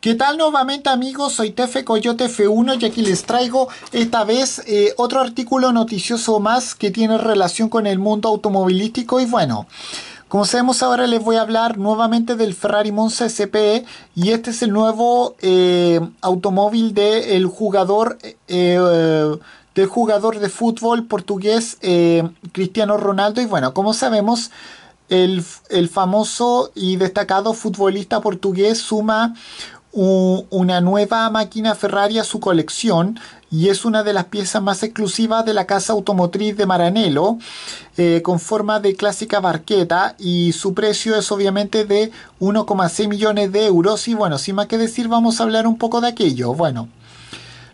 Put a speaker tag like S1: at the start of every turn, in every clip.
S1: ¿Qué tal nuevamente amigos? Soy Tefe Coyote F1 y aquí les traigo esta vez eh, otro artículo noticioso más que tiene relación con el mundo automovilístico y bueno... Como sabemos ahora les voy a hablar nuevamente del Ferrari Monza SP e y este es el nuevo eh, automóvil eh, del jugador jugador de fútbol portugués Cristiano Ronaldo y bueno, como sabemos el, el famoso y destacado futbolista portugués suma una nueva máquina Ferrari a su colección y es una de las piezas más exclusivas de la casa automotriz de Maranello eh, con forma de clásica barqueta y su precio es obviamente de 1,6 millones de euros y bueno, sin más que decir vamos a hablar un poco de aquello. Bueno,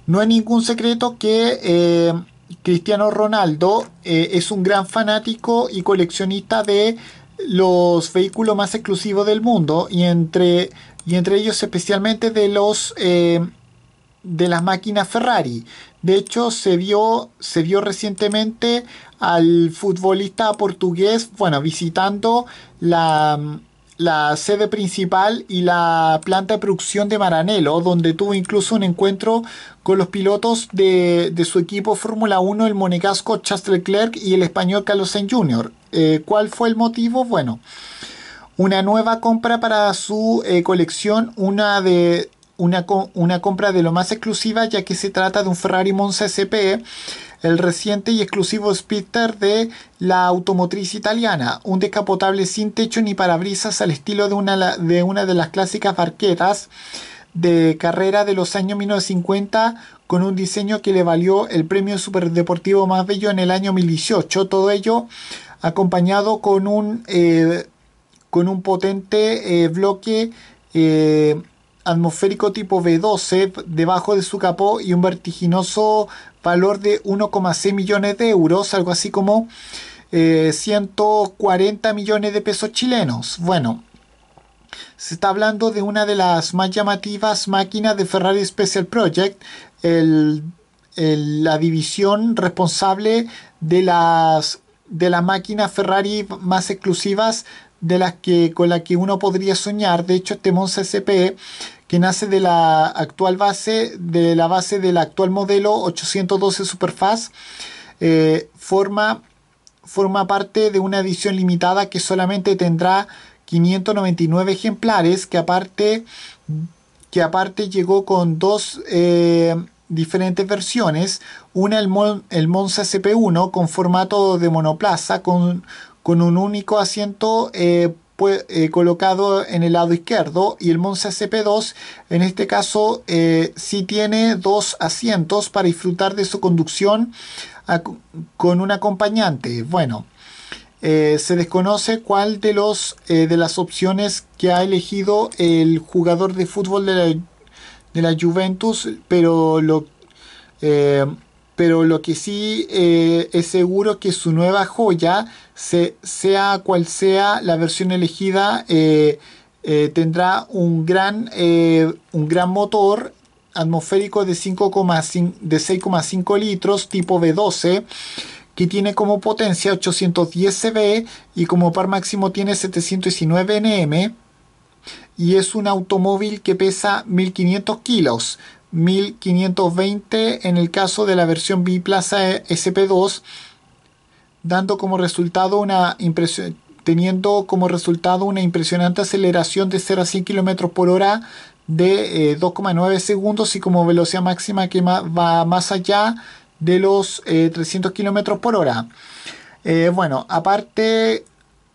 S1: no es ningún secreto que... Eh, Cristiano Ronaldo eh, es un gran fanático y coleccionista de los vehículos más exclusivos del mundo y entre, y entre ellos especialmente de los eh, de las máquinas Ferrari. De hecho, se vio, se vio recientemente al futbolista portugués, bueno, visitando la, sede principal y la planta de producción de Maranello, donde tuvo incluso un encuentro con los pilotos de, su equipo Fórmula 1, el monegasco Charles Leclerc y el español Carlos Sainz Jr. Eh, ¿Cuál fue el motivo? Bueno, una nueva compra para su eh, colección, una de una, compra de lo más exclusiva ya que se trata de un Ferrari Monza SP el reciente y exclusivo speedster de la automotriz italiana, un descapotable sin techo ni parabrisas al estilo de una de, una de las clásicas barquetas de carrera de los años 1950 con un diseño que le valió el premio superdeportivo más bello en el año 2018, todo ello acompañado con un, eh, con un potente eh, bloque eh, atmosférico tipo B12 debajo de su capó y un vertiginoso valor de 1,6 millones de euros, algo así como 140 millones de pesos chilenos. Bueno, se está hablando de una de las más llamativas máquinas de Ferrari Special Project, la división responsable de las de las máquinas Ferrari más exclusivas de las que, con las que uno podría soñar. De hecho, este Monza SP que nace de la actual base, de la base del actual modelo 812 Superfast, eh, forma, forma parte de una edición limitada que solamente tendrá 599 ejemplares, que aparte, que aparte llegó con dos... Eh, diferentes versiones. Una, el, el Monza CP1 con formato de monoplaza, con, con un único asiento eh, eh, colocado en el lado izquierdo y el Monza CP2 en este caso eh, sí tiene dos asientos para disfrutar de su conducción con un acompañante bueno eh, se desconoce cuál de los de las opciones que ha elegido el jugador de fútbol de la de la Juventus, pero lo, eh, pero lo que sí eh, es seguro que su nueva joya, sea cual sea la versión elegida, eh, tendrá un gran, un gran motor atmosférico de 6,5 litros tipo V12 que tiene como potencia 810 CV y como par máximo tiene 719 NM y es un automóvil que pesa 1500 kilos, 1520 en el caso de la versión biplaza SP2, dando como resultado una teniendo como resultado una impresionante aceleración de 0 a 100 km por hora de 2,9 eh, segundos y como velocidad máxima que va más allá de los 300 eh, km por hora. Eh, bueno, aparte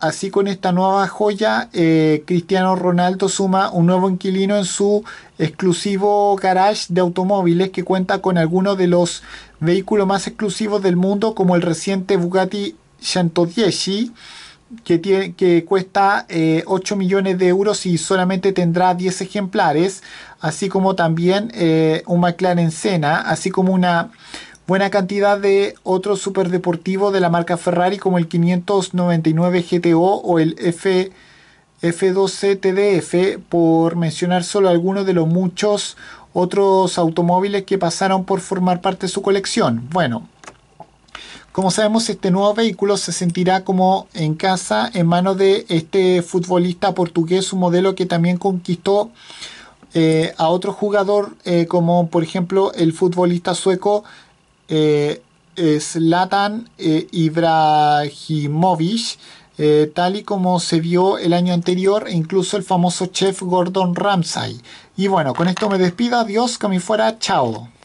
S1: Así con esta nueva joya, eh, Cristiano Ronaldo suma un nuevo inquilino en su exclusivo garage de automóviles que cuenta con algunos de los vehículos más exclusivos del mundo, como el reciente Bugatti 110 que, que cuesta 8 eh, millones de euros y solamente tendrá 10 ejemplares, así como también eh, un McLaren Senna, así como una buena cantidad de otros superdeportivos de la marca Ferrari como el 599 GTO o el F, F12 TDF, por mencionar solo algunos de los muchos otros automóviles que pasaron por formar parte de su colección. Bueno, como sabemos, este nuevo vehículo se sentirá como en casa en manos de este futbolista portugués, un modelo que también conquistó eh, a otro jugador eh, como por ejemplo el futbolista sueco eh, Zlatan eh, Ibrahimovic, eh, tal y como se vio el año anterior, e incluso el famoso chef Gordon Ramsay. Y bueno, con esto me despido, adiós, que me fuera, chao.